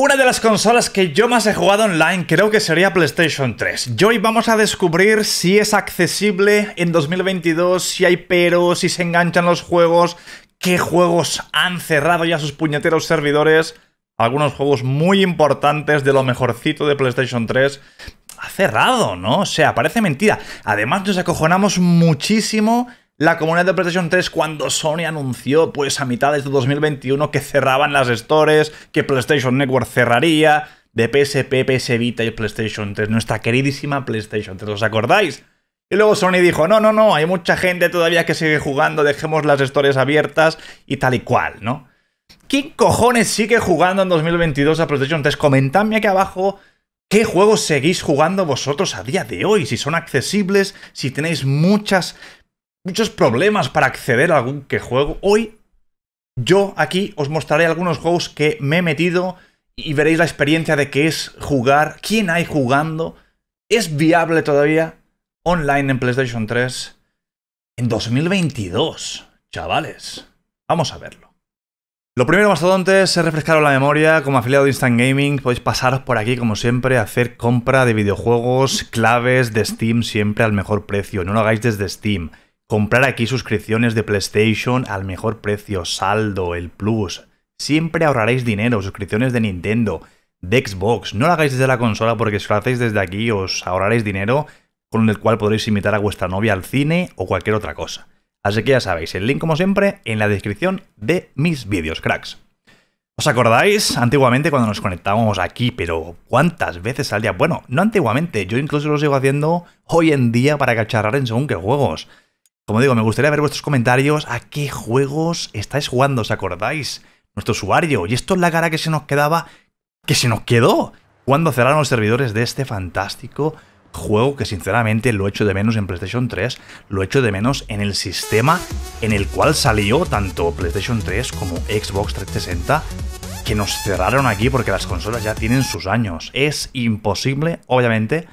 Una de las consolas que yo más he jugado online creo que sería PlayStation 3. Y hoy vamos a descubrir si es accesible en 2022, si hay peros, si se enganchan los juegos, qué juegos han cerrado ya sus puñeteros servidores. Algunos juegos muy importantes de lo mejorcito de PlayStation 3 ha cerrado, ¿no? O sea, parece mentira. Además nos acojonamos muchísimo la comunidad de PlayStation 3 cuando Sony anunció pues a mitad de 2021 que cerraban las stores, que PlayStation Network cerraría, de PSP, PS Vita y PlayStation 3, nuestra queridísima PlayStation 3, ¿os acordáis? Y luego Sony dijo, no, no, no, hay mucha gente todavía que sigue jugando, dejemos las stores abiertas y tal y cual, ¿no? ¿Quién cojones sigue jugando en 2022 a PlayStation 3? Comentadme aquí abajo ¿Qué juegos seguís jugando vosotros a día de hoy? Si son accesibles, si tenéis muchas muchos problemas para acceder a algún que juego. Hoy yo aquí os mostraré algunos juegos que me he metido y veréis la experiencia de qué es jugar, quién hay jugando, es viable todavía online en PlayStation 3 en 2022, chavales. Vamos a verlo. Lo primero, antes es refrescaros la memoria. Como afiliado de Instant Gaming, podéis pasaros por aquí, como siempre, a hacer compra de videojuegos, claves de Steam, siempre al mejor precio. No lo hagáis desde Steam. Comprar aquí suscripciones de PlayStation al mejor precio, saldo, el plus. Siempre ahorraréis dinero, suscripciones de Nintendo, de Xbox. No lo hagáis desde la consola porque si lo hacéis desde aquí os ahorraréis dinero con el cual podréis invitar a vuestra novia al cine o cualquier otra cosa. Así que ya sabéis, el link como siempre en la descripción de mis vídeos, cracks. ¿Os acordáis antiguamente cuando nos conectábamos aquí? Pero ¿cuántas veces al día? Bueno, no antiguamente, yo incluso lo sigo haciendo hoy en día para cacharrar en según qué juegos. Como digo, me gustaría ver vuestros comentarios a qué juegos estáis jugando, ¿os acordáis? Nuestro usuario. Y esto es la cara que se nos quedaba, que se nos quedó cuando cerraron los servidores de este fantástico juego que sinceramente lo echo de menos en PlayStation 3, lo echo de menos en el sistema en el cual salió tanto PlayStation 3 como Xbox 360, que nos cerraron aquí porque las consolas ya tienen sus años. Es imposible, obviamente,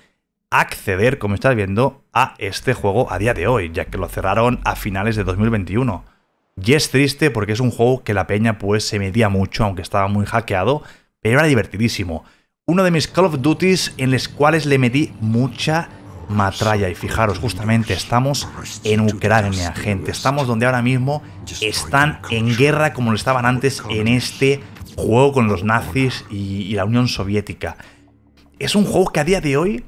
acceder, como estáis viendo, a este juego a día de hoy, ya que lo cerraron a finales de 2021. Y es triste porque es un juego que la peña pues se medía mucho, aunque estaba muy hackeado, pero era divertidísimo. Uno de mis Call of Duties en los cuales le metí mucha matralla. Y fijaros, justamente estamos en Ucrania, gente. Estamos donde ahora mismo están en guerra como lo estaban antes en este juego con los nazis y la Unión Soviética. Es un juego que a día de hoy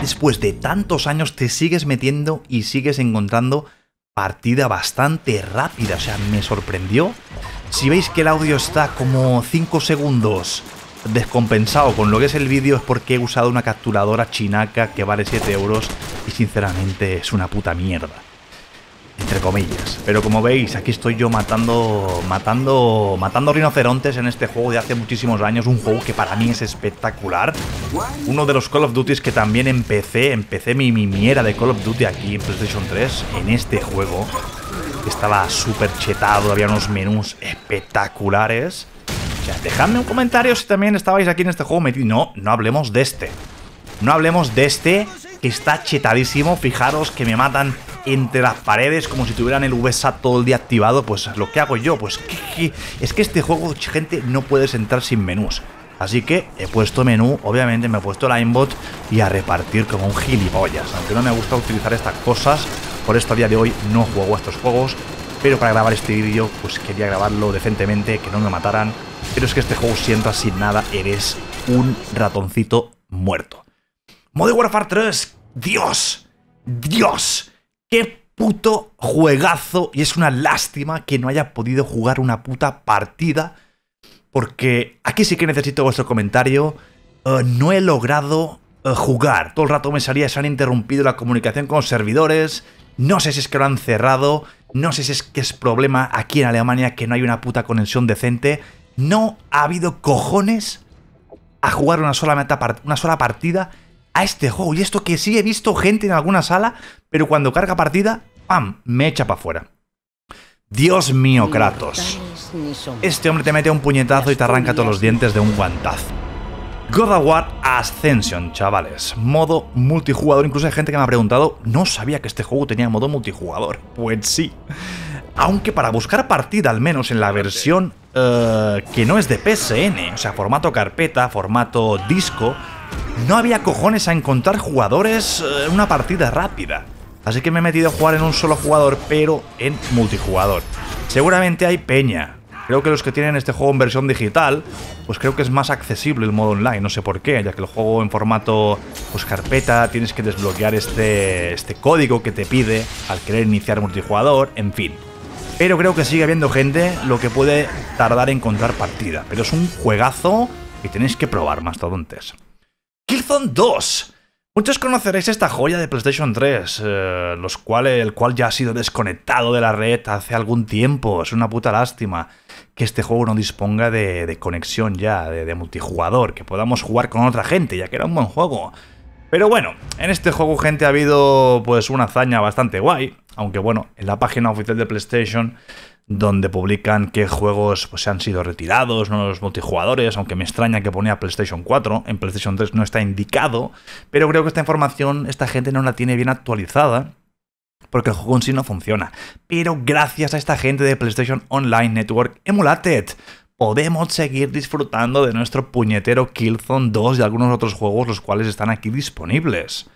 después de tantos años te sigues metiendo y sigues encontrando partida bastante rápida, o sea, me sorprendió. Si veis que el audio está como 5 segundos descompensado con lo que es el vídeo es porque he usado una capturadora chinaca que vale 7 euros y sinceramente es una puta mierda entre comillas. Pero como veis, aquí estoy yo matando, matando, matando rinocerontes en este juego de hace muchísimos años, un juego que para mí es espectacular. Uno de los Call of Duty que también empecé, empecé mi mimiera de Call of Duty aquí en PlayStation 3, en este juego. Estaba súper chetado, había unos menús espectaculares. O dejadme un comentario si también estabais aquí en este juego No, no hablemos de este. No hablemos de este que está chetadísimo. Fijaros que me matan entre las paredes como si tuvieran el VSA todo el día activado, pues lo que hago yo, pues es que este juego, gente, no puedes entrar sin menús. Así que he puesto menú, obviamente me he puesto la y a repartir como un gilipollas. Aunque no me gusta utilizar estas cosas, por esto a día de hoy no juego a estos juegos. Pero para grabar este vídeo, pues quería grabarlo decentemente, que no me mataran. Pero es que este juego, si entras sin nada, eres un ratoncito muerto. Modern Warfare 3, Dios, Dios. Qué puto juegazo y es una lástima que no haya podido jugar una puta partida porque aquí sí que necesito vuestro comentario. Eh, no he logrado eh, jugar. Todo el rato me salía, se han interrumpido la comunicación con los servidores. No sé si es que lo han cerrado. No sé si es que es problema aquí en Alemania que no hay una puta conexión decente. No ha habido cojones a jugar una sola, meta, una sola partida a este juego. Y esto que sí he visto gente en alguna sala, pero cuando carga partida, ¡pam! Me echa para afuera. Dios mío, Kratos. Este hombre te mete un puñetazo y te arranca todos los dientes de un guantazo. God of War Ascension, chavales. Modo multijugador. Incluso hay gente que me ha preguntado, no sabía que este juego tenía modo multijugador. Pues sí. Aunque para buscar partida, al menos en la versión eh, que no es de PSN, o sea, formato carpeta, formato disco, no había cojones a encontrar jugadores en eh, una partida rápida. Así que me he metido a jugar en un solo jugador, pero en multijugador. Seguramente hay peña. Creo que los que tienen este juego en versión digital, pues creo que es más accesible el modo online, no sé por qué, ya que el juego en formato pues carpeta tienes que desbloquear este, este código que te pide al querer iniciar multijugador, en fin. Pero creo que sigue habiendo gente lo que puede tardar en encontrar partida, pero es un juegazo y tenéis que probar, mastodontes. Killzone 2. Muchos conoceréis esta joya de PlayStation 3, eh, los el cual ya ha sido desconectado de la red hace algún tiempo. Es una puta lástima que este juego no disponga de, conexión ya, de, de, multijugador, que podamos jugar con otra gente, ya que era un buen juego. Pero bueno, en este juego, gente, ha habido pues una hazaña bastante guay, aunque bueno, en la página oficial de PlayStation donde publican qué juegos pues, se han sido retirados, ¿no? los multijugadores, aunque me extraña que ponía PlayStation 4, en PlayStation 3 no está indicado, pero creo que esta información esta gente no la tiene bien actualizada porque el juego en sí no funciona. Pero gracias a esta gente de PlayStation Online Network Emulated, podemos seguir disfrutando de nuestro puñetero Killzone 2 y algunos otros juegos los cuales están aquí disponibles.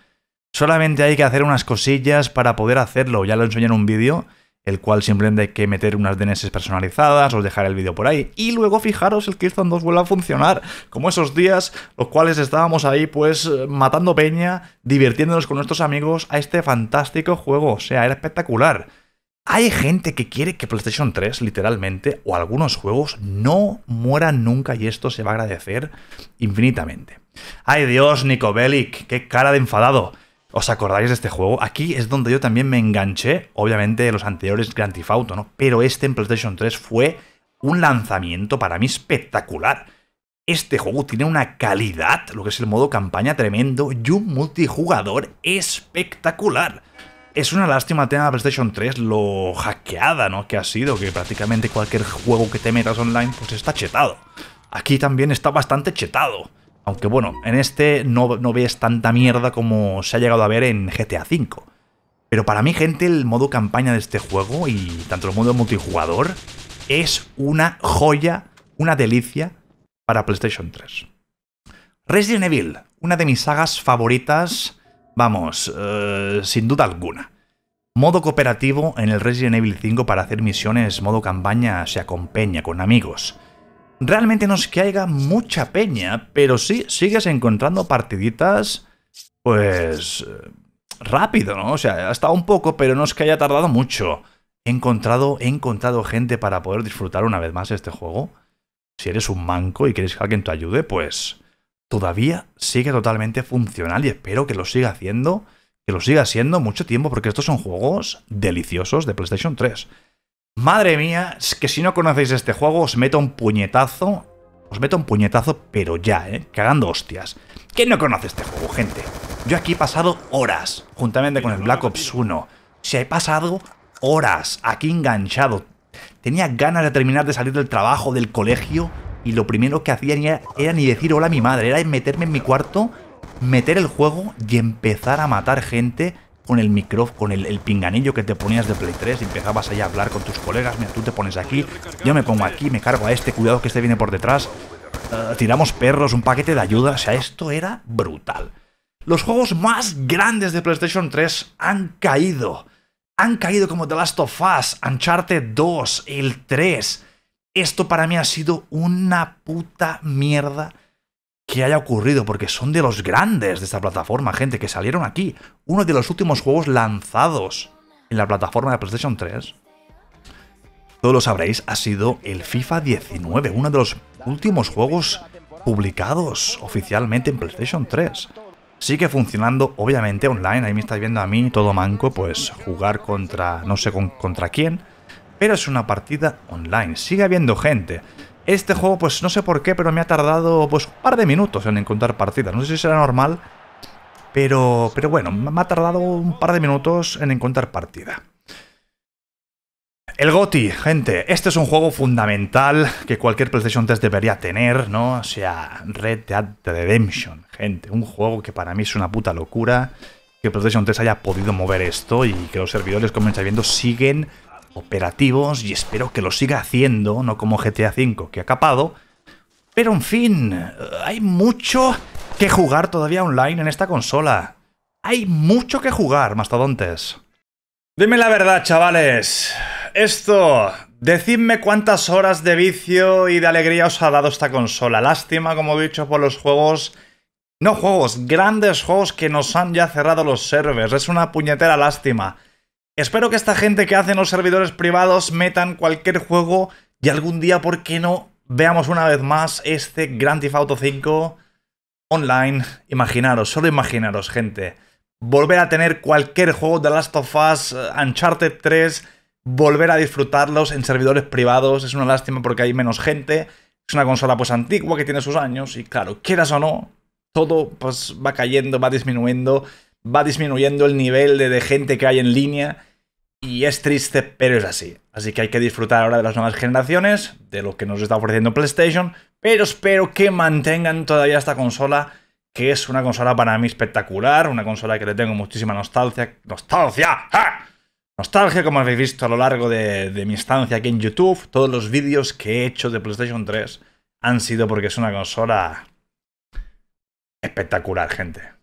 Solamente hay que hacer unas cosillas para poder hacerlo, ya lo enseñé en un vídeo, el cual simplemente hay que meter unas DNS personalizadas, os dejaré el vídeo por ahí. Y luego fijaros, el Kirsten 2 vuelve a funcionar, como esos días, los cuales estábamos ahí pues matando peña, divirtiéndonos con nuestros amigos a este fantástico juego, o sea, era espectacular. Hay gente que quiere que PlayStation 3, literalmente, o algunos juegos, no mueran nunca y esto se va a agradecer infinitamente. Ay Dios, Nico Bellic, qué cara de enfadado. ¿Os acordáis de este juego? Aquí es donde yo también me enganché, obviamente de los anteriores Grand Theft Auto, ¿no? Pero este en PlayStation 3 fue un lanzamiento para mí espectacular. Este juego tiene una calidad, lo que es el modo campaña tremendo y un multijugador espectacular. Es una lástima tener de PlayStation 3 lo hackeada, ¿no? Que ha sido, que prácticamente cualquier juego que te metas online pues está chetado. Aquí también está bastante chetado. Aunque bueno, en este no, ves tanta mierda como se ha llegado a ver en GTA V. Pero para mí, gente, el modo campaña de este juego y tanto el modo multijugador es una joya, una delicia para PlayStation 3. Resident Evil, una de mis sagas favoritas, vamos, eh, sin duda alguna. Modo cooperativo en el Resident Evil 5 para hacer misiones, modo campaña se acompaña con amigos realmente no es que haya mucha peña, pero sí sigues encontrando partiditas, pues eh, rápido, ¿no? O sea, ha estado un poco, pero no es que haya tardado mucho. He encontrado, he encontrado gente para poder disfrutar una vez más este juego. Si eres un manco y quieres que alguien te ayude, pues todavía sigue totalmente funcional y espero que lo siga haciendo, que lo siga haciendo mucho tiempo, porque estos son juegos deliciosos de PlayStation 3. Madre mía, es que si no conocéis este juego os meto un puñetazo, os meto un puñetazo, pero ya, ¿eh? Cagando hostias. ¿Quién no conoce este juego, gente? Yo aquí he pasado horas, juntamente con el Black Ops 1. Se he pasado horas aquí enganchado. Tenía ganas de terminar de salir del trabajo, del colegio, y lo primero que hacía era ni decir hola a mi madre, era meterme en mi cuarto, meter el juego y empezar a matar gente con el micrófono, con el, pinganillo que te ponías de Play 3 y empezabas ahí a hablar con tus colegas, mira, tú te pones aquí, yo me pongo aquí, me cargo a este, cuidado que este viene por detrás, eh, tiramos perros, un paquete de ayuda, o sea, esto era brutal. Los juegos más grandes de PlayStation 3 han caído, han caído como The Last of Us, Uncharted 2, el 3. Esto para mí ha sido una puta mierda que haya ocurrido, porque son de los grandes de esta plataforma, gente, que salieron aquí. Uno de los últimos juegos lanzados en la plataforma de PlayStation 3. Todos lo sabréis, ha sido el FIFA 19, uno de los últimos juegos publicados oficialmente en PlayStation 3. Sigue funcionando, obviamente, online. Ahí me estáis viendo a mí, todo manco, pues jugar contra no sé con, contra quién. Pero es una partida online. Sigue habiendo gente. Este juego, pues no sé por qué, pero me ha tardado pues un par de minutos en encontrar partida. No sé si será normal, pero, pero bueno, me ha tardado un par de minutos en encontrar partida. El GOTI, gente, este es un juego fundamental que cualquier PlayStation 3 debería tener, ¿no? O sea, Red Dead Redemption, gente, un juego que para mí es una puta locura que PlayStation 3 haya podido mover esto y que los servidores, como estáis viendo, siguen operativos y espero que lo siga haciendo, no como GTA V que ha capado. Pero en fin, hay mucho que jugar todavía online en esta consola. Hay mucho que jugar, mastodontes. Dime la verdad, chavales. Esto, decidme cuántas horas de vicio y de alegría os ha dado esta consola. Lástima, como he dicho, por los juegos... No juegos, grandes juegos que nos han ya cerrado los servers. Es una puñetera lástima. Espero que esta gente que hace los servidores privados metan cualquier juego y algún día, ¿por qué no? Veamos una vez más este Grand Theft Auto 5 online. Imaginaros, solo imaginaros, gente. Volver a tener cualquier juego de Last of Us, eh, Uncharted 3, volver a disfrutarlos en servidores privados. Es una lástima porque hay menos gente. Es una consola pues antigua que tiene sus años y claro, quieras o no, todo pues va cayendo, va disminuyendo va disminuyendo el nivel de, gente que hay en línea y es triste, pero es así. Así que hay que disfrutar ahora de las nuevas generaciones, de lo que nos está ofreciendo PlayStation, pero espero que mantengan todavía esta consola, que es una consola para mí espectacular, una consola que le tengo muchísima nostalgia. ¡Nostalgia! Nostalgia, como habéis visto a lo largo de, de mi estancia aquí en YouTube, todos los vídeos que he hecho de PlayStation 3 han sido porque es una consola espectacular, gente.